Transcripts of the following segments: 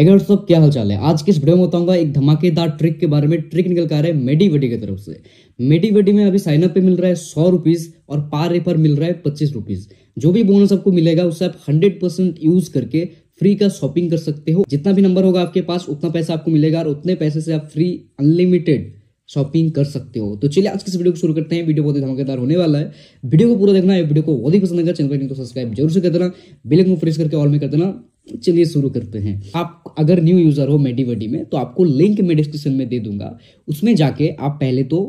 सब क्या हाल चाल है आज किस वीडियो में बताऊंगा एक धमाकेदार ट्रिक के बारे में ट्रिक निकल कर रहा है मेडी वेडी की तरफ से मेडी वेडी में अभी साइनअप पे मिल रहा है सौ रुपीज और पार रे पर मिल रहा है पच्चीस रुपीज जो भी बोनस आपको मिलेगा उससे आप हंड्रेड परसेंट यूज करके फ्री का शॉपिंग कर सकते हो जितना भी नंबर होगा आपके पास उतना पैसा आपको मिलेगा और उतने पैसे से आप फ्री अनलिमिटेड शॉपिंग कर सकते हो तो चलिए आज किस वीडियो को शुरू करते हैं वीडियो बहुत ही धमाकेदार होने वाला है वीडियो को पूरा देखना है वीडियो को बहुत ही पसंद आएगा चैनल को सब्सक्राइब तो जरूर से कर देना बिल्कुल को फ्रेश करके ऑल में कर देना चलिए शुरू करते हैं आप अगर न्यू यूज़र हो मेडीवडी में तो आपको लिंक मैं डिस्क्रिप्शन में दे दूंगा उसमें जाके आप पहले तो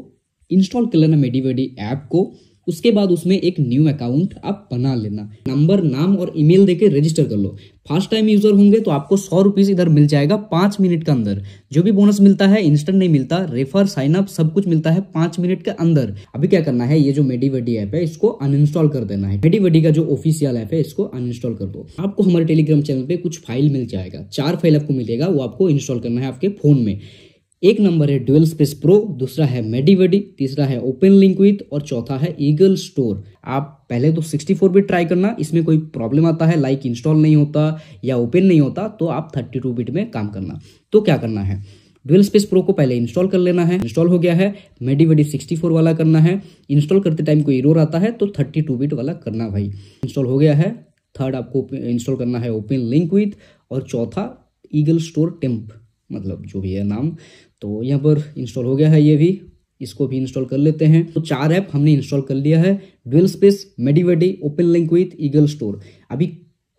इंस्टॉल कर लेना मेडीवडी ऐप को उसके बाद उसमें एक न्यू अकाउंट आप बना लेना नंबर नाम और ईमेल देके रजिस्टर कर लो फर्स्ट टाइम यूजर होंगे तो आपको सौ रुपीज इधर मिल जाएगा पांच मिनट के अंदर जो भी बोनस मिलता है इंस्टेंट नहीं मिलता रेफर साइन अप सब कुछ मिलता है पांच मिनट के अंदर अभी क्या करना है ये जो मेडीवेडी ऐप है इसको अनइंस्टॉल कर देना है मेडीवेडी का जो ऑफिशियल ऐप है इसको अनइंस्टॉल कर दो आपको हमारे टेलीग्राम चैनल पे कुछ फाइल मिल जाएगा चार फाइल आपको मिलेगा वो आपको इंस्टॉल करना है आपके फोन में एक नंबर है ड्यूएल स्पेस प्रो दूसरा है मेडिवेडी तीसरा है ओपन लिंक विथ और चौथा है ईगल स्टोर आप पहले तो 64 बिट ट्राई करना इसमें कोई प्रॉब्लम आता है लाइक इंस्टॉल नहीं होता या ओपन नहीं होता तो आप 32 बिट में काम करना तो क्या करना है ड्यूल स्पेस प्रो को पहले इंस्टॉल कर लेना है इंस्टॉल हो गया है मेडिवेडी सिक्सटी फोर वाला करना है इंस्टॉल करते टाइम कोई इरोर आता है तो थर्टी टू बिट वाला करना भाई इंस्टॉल हो गया है थर्ड आपको इंस्टॉल करना है ओपन लिंक विथ और चौथा ईगल स्टोर टेम्प मतलब जो भी है नाम तो यहाँ पर इंस्टॉल हो गया है ये भी इसको भी इंस्टॉल कर लेते हैं तो चार ऐप हमने इंस्टॉल कर लिया है ड्वेल स्पेस मेडिवेडी open link with Eagle store अभी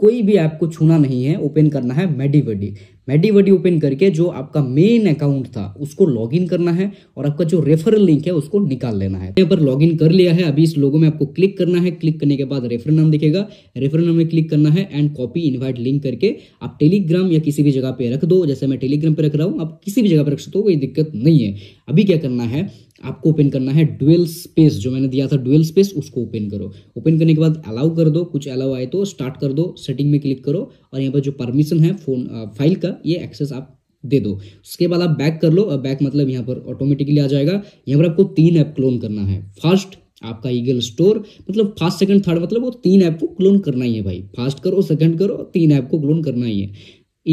कोई भी ऐप को छूना नहीं है ओपन करना है मेडिवेडी मेडिवटी ओपन करके जो आपका मेन अकाउंट था उसको लॉगिन करना है और आपका जो रेफरल लिंक है उसको निकाल लेना है यहाँ पर लॉगिन कर लिया है अभी इस लोगों में आपको क्लिक करना है क्लिक करने के बाद रेफर नाम दिखेगा रेफर नाम में क्लिक करना है एंड कॉपी इन्वाइट लिंक करके आप टेलीग्राम या किसी भी जगह पे रख दो जैसे मैं टेलीग्राम पे रख रहा हूँ आप किसी भी जगह पे रख सकते हो कोई दिक्कत नहीं है अभी क्या करना है आपको ओपन करना है डुअल स्पेस जो मैंने दिया था डुअल स्पेस उसको ओपन करो ओपन करने के बाद अलाउ कर दो कुछ अलाउ आए तो स्टार्ट कर दो सेटिंग में क्लिक करो और यहाँ पर जो परमिशन है फोन फाइल का ये एक्सेस आप दे दो उसके बाद आप बैक कर लो बैक मतलब यहाँ पर ऑटोमेटिकली आ जाएगा यहाँ पर आपको तीन ऐप क्लोन करना है फर्स्ट आपका ईगल स्टोर मतलब फर्स्ट सेकंड थर्ड मतलब वो तीन ऐप को क्लोन करना ही है भाई फर्स्ट करो सेकंड करो तीन ऐप को क्लोन करना ही है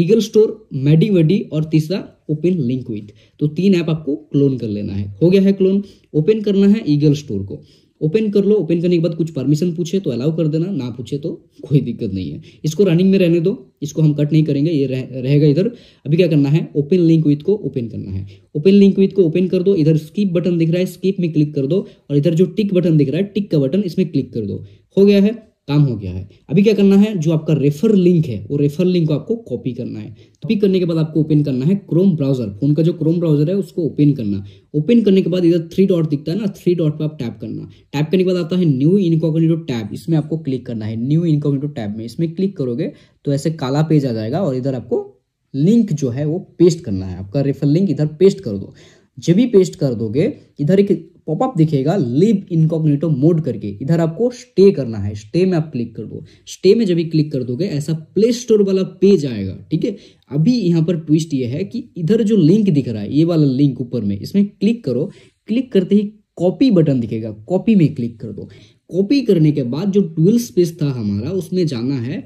ईगल स्टोर मेडी और तीसरा ओपन लिंक विथ तो तीन ऐप आपको क्लोन कर लेना है हो गया है क्लोन ओपन करना है ईगल स्टोर को ओपन कर लो ओपन करने के बाद कुछ परमिशन पूछे तो अलाउ कर देना ना पूछे तो कोई दिक्कत नहीं है इसको रनिंग में रहने दो इसको हम कट नहीं करेंगे ये रह, रहेगा इधर अभी क्या करना है ओपन लिंक विथ को ओपन करना है ओपन लिंक विथ को ओपन कर दो इधर स्किप बटन दिख रहा है स्किप में क्लिक कर दो और इधर जो टिक बटन दिख रहा है टिक का बटन इसमें क्लिक कर दो हो गया है काम हो गया है अभी क्या करना है जो आपका रेफर लिंक है वो रेफर लिंक को आपको कॉपी करना है कॉपी करने के बाद आपको ओपन करना है क्रोम ब्राउजर फोन का जो क्रोम ब्राउजर है उसको ओपन करना ओपन करने के बाद इधर थ्री डॉट दिखता है ना थ्री डॉट पर आप टैप करना टैप करने के बाद आता है न्यू इनकॉग्निटो टैब इसमें आपको क्लिक करना है न्यू इनकॉग्निटो टैब में इसमें क्लिक करोगे तो ऐसे काला पेज आ जाएगा और इधर आपको लिंक जो है वो पेस्ट करना है आपका रेफर लिंक इधर पेस्ट कर दो जब भी पेस्ट कर दोगे इधर एक पॉपअप दिखेगा लिव इनकॉग्निटो मोड करके इधर आपको स्टे करना है स्टे में आप क्लिक कर दो स्टे में जब भी क्लिक कर दोगे ऐसा प्ले स्टोर वाला पेज आएगा ठीक है अभी यहाँ पर ट्विस्ट ये है कि इधर जो लिंक दिख रहा है ये वाला लिंक ऊपर में इसमें क्लिक करो क्लिक करते ही कॉपी बटन दिखेगा कॉपी में क्लिक कर दो कॉपी करने के बाद जो ट्वेल्व स्पेस था हमारा उसमें जाना है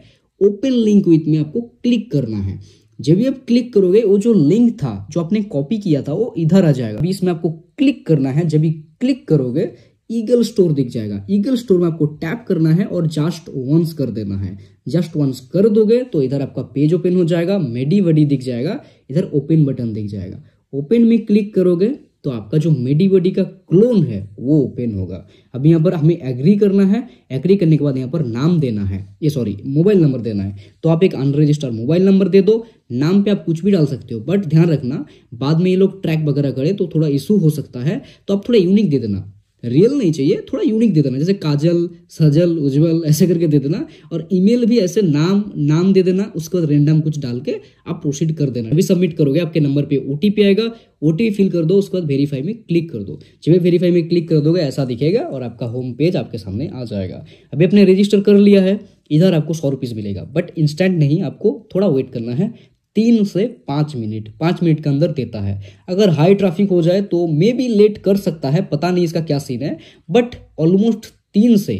ओपन लिंक विथ में आपको क्लिक करना है जब भी आप क्लिक करोगे वो जो लिंक था जो आपने कॉपी किया था वो इधर आ जाएगा अभी इसमें आपको क्लिक करना है जब भी क्लिक करोगे ईगल स्टोर दिख जाएगा ईगल स्टोर में आपको टैप करना है और जस्ट वंस कर देना है जस्ट वंस कर दोगे तो इधर आपका पेज ओपन हो जाएगा मेडी वडी दिख जाएगा इधर ओपन बटन दिख जाएगा ओपन में क्लिक करोगे तो आपका जो मेडी का क्लोन है वो ओपन होगा अब यहाँ पर हमें एग्री करना है एग्री करने के बाद यहाँ पर नाम देना है ये सॉरी मोबाइल नंबर देना है तो आप एक अनरजिस्टर्ड मोबाइल नंबर दे दो नाम पे आप कुछ भी डाल सकते हो बट ध्यान रखना बाद में ये लोग ट्रैक वगैरह करें तो थोड़ा इशू हो सकता है तो आप थोड़ा यूनिक दे देना रियल नहीं चाहिए थोड़ा यूनिक दे देना जैसे काजल सजल उज्जवल ऐसे करके दे देना और ईमेल भी ऐसे नाम नाम दे देना उसके बाद रेंडम कुछ डाल के आप प्रोसीड कर देना अभी सबमिट करोगे आपके नंबर पे ओ आएगा ओ फिल कर दो उसके बाद वेरीफाई में क्लिक कर दो जब वेरीफाई में क्लिक कर दोगे ऐसा दिखेगा और आपका होम पेज आपके सामने आ जाएगा अभी आपने रजिस्टर कर लिया है इधर आपको सौ रुपीज़ मिलेगा बट इंस्टेंट नहीं आपको थोड़ा वेट करना है तीन से पाँच मिनट पाँच मिनट के अंदर देता है अगर हाई ट्रैफिक हो जाए तो मे बी लेट कर सकता है पता नहीं इसका क्या सीन है बट ऑलमोस्ट तीन से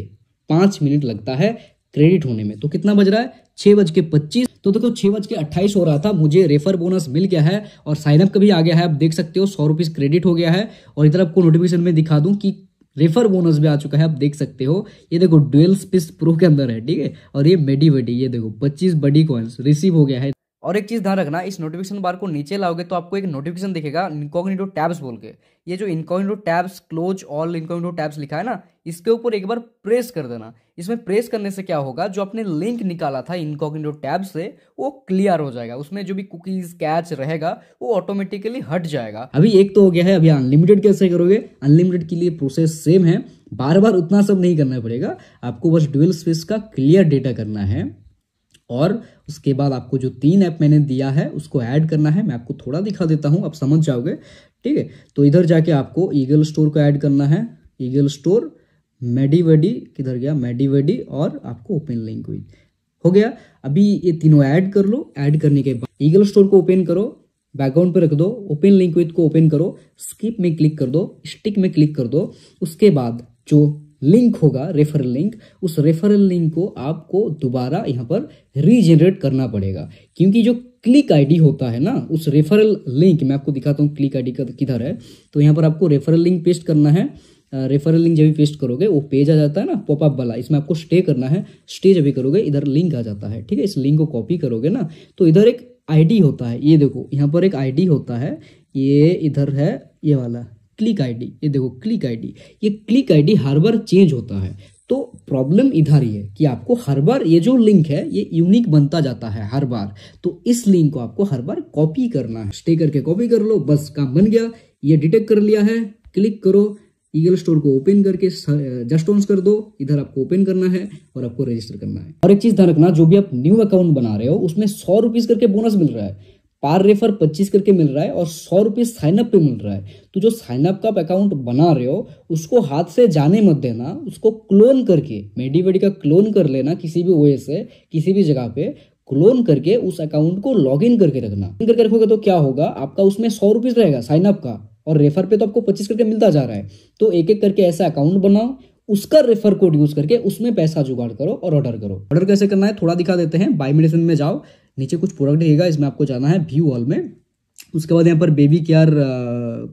पाँच मिनट लगता है क्रेडिट होने में तो कितना बज रहा है छः बज के पच्चीस तो देखो छः बज के अट्ठाईस हो रहा था मुझे रेफर बोनस मिल गया है और साइनअप का भी आ गया है आप देख सकते हो सौ रुपीज़ क्रेडिट हो गया है और इधर आपको नोटिफिकेशन में दिखा दूँ कि रेफर बोनस भी आ चुका है आप देख सकते हो ये देखो डुएल पिस प्रो के अंदर है ठीक है और ये मेडी वेडी ये देखो 25 बडी कॉइन्स रिसीव हो गया है और एक चीज़ ध्यान रखना इस नोटिफिकेशन बार को नीचे लाओगे तो आपको एक नोटिफिकेशन दिखेगा इनकॉग्निटो टैब्स बोल के ये जो incognito tabs close all incognito tabs लिखा है ना इसके ऊपर एक बार प्रेस कर देना इसमें प्रेस करने से क्या होगा जो आपने लिंक निकाला था इनकॉग्निटो टैब से वो क्लियर हो जाएगा उसमें जो भी कुकीज कैच रहेगा वो ऑटोमेटिकली हट जाएगा अभी एक तो हो गया है अभी अनलिमिटेड कैसे करोगे अनलिमिटेड के लिए प्रोसेस सेम है बार बार उतना सब नहीं करना पड़ेगा आपको बस डुअल स्पेस का क्लियर डेटा करना है और उसके बाद आपको जो तीन ऐप मैंने दिया है उसको ऐड करना है मैं आपको थोड़ा दिखा देता हूँ आप समझ जाओगे ठीक है तो इधर जाके आपको ईगल स्टोर को ऐड करना है ईगल स्टोर मेडीवेडी किधर गया मेडीवेडी और आपको ओपन लिंक हुई हो गया अभी ये तीनों ऐड कर लो ऐड करने के बाद ईगल स्टोर को ओपन करो बैकग्राउंड पर रख दो ओपन लिंक विथ को ओपन करो स्किप में क्लिक कर दो स्टिक में क्लिक कर दो उसके बाद जो लिंक होगा रेफरल लिंक उस रेफरल लिंक को आपको दोबारा यहाँ पर रीजनरेट करना पड़ेगा क्योंकि जो क्लिक आईडी होता है ना उस रेफरल लिंक मैं आपको दिखाता हूँ क्लिक आईडी किधर है तो यहाँ पर आपको रेफरल लिंक पेस्ट करना है रेफरल लिंक जब भी पेस्ट करोगे वो पेज आ जाता है ना पॉपअप वाला इसमें आपको स्टे करना है स्टे जब भी करोगे इधर लिंक आ जाता है ठीक है इस लिंक को कॉपी करोगे ना तो इधर एक आईडी होता है ये देखो यहाँ पर एक आईडी होता है ये इधर है ये वाला क्लिक आईडी ये देखो क्लिक आईडी ये क्लिक आईडी हर बार चेंज होता है तो प्रॉब्लम इधर ही है कि आपको हर बार ये जो लिंक है ये यूनिक बनता जाता है हर बार तो इस लिंक को आपको हर बार कॉपी करना है स्टे करके कॉपी कर लो बस काम बन गया ये डिटेक्ट कर लिया है क्लिक करो ईगल स्टोर को ओपन करके जस्ट ऑन कर दो इधर आपको ओपन करना है और आपको रजिस्टर करना है और एक चीज ध्यान रखना जो भी आप न्यू अकाउंट बना रहे हो उसमें सौ रुपीज करके बोनस मिल रहा है पार रेफर पच्चीस करके मिल रहा है और सौ रुपये साइनअप पे मिल रहा है तो जो साइनअप का अकाउंट बना रहे हो उसको हाथ से जाने मत देना उसको क्लोन करके मेडीवेडी का क्लोन कर लेना किसी भी वे से किसी भी जगह पे क्लोन करके उस अकाउंट को लॉग इन करके रखना करके रखोगे तो क्या होगा आपका उसमें सौ रुपीज़ रहेगा साइनअप का और रेफर पे तो आपको पच्चीस करके मिलता जा रहा है तो एक एक करके ऐसा अकाउंट बनाओ उसका रेफर कोड यूज करके उसमें पैसा जुगाड़ करो और ऑर्डर करो ऑर्डर कैसे करना है थोड़ा दिखा देते हैं बाई मेडिसिन में जाओ नीचे कुछ प्रोडक्ट रहेगा इसमें आपको जाना है व्यू हॉल में उसके बाद यहाँ पर बेबी केयर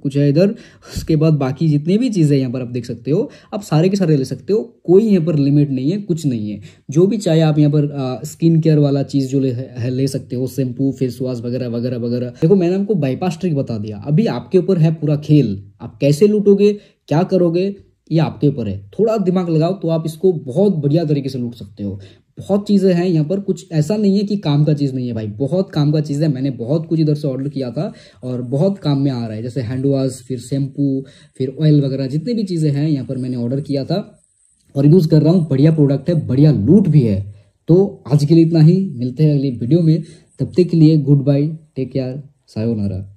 कुछ है इधर उसके बाद बाकी जितने भी चीज़ें यहाँ पर आप देख सकते हो आप सारे के सारे ले सकते हो कोई यहाँ पर लिमिट नहीं है कुछ नहीं है जो भी चाहे आप यहाँ पर आ, स्किन केयर वाला चीज़ जो ले है, ले सकते हो शैम्पू फेस वॉश वगैरह वगैरह वगैरह देखो मैंने आपको बाईपास ट्रिक बता दिया अभी आपके ऊपर है पूरा खेल आप कैसे लूटोगे क्या करोगे ये आपके ऊपर है थोड़ा दिमाग लगाओ तो आप इसको बहुत बढ़िया तरीके से लूट सकते हो बहुत चीज़ें हैं यहाँ पर कुछ ऐसा नहीं है कि काम का चीज़ नहीं है भाई बहुत काम का चीज़ है मैंने बहुत कुछ इधर से ऑर्डर किया था और बहुत काम में आ रहा है जैसे हैंड वॉश फिर शैम्पू फिर ऑयल वगैरह जितनी भी चीज़ें हैं यहाँ पर मैंने ऑर्डर किया था और यूज़ कर रहा हूँ बढ़िया प्रोडक्ट है बढ़िया लूट भी है तो आज के लिए इतना ही मिलते हैं अगली वीडियो में तब तक के लिए good bye take care sayonara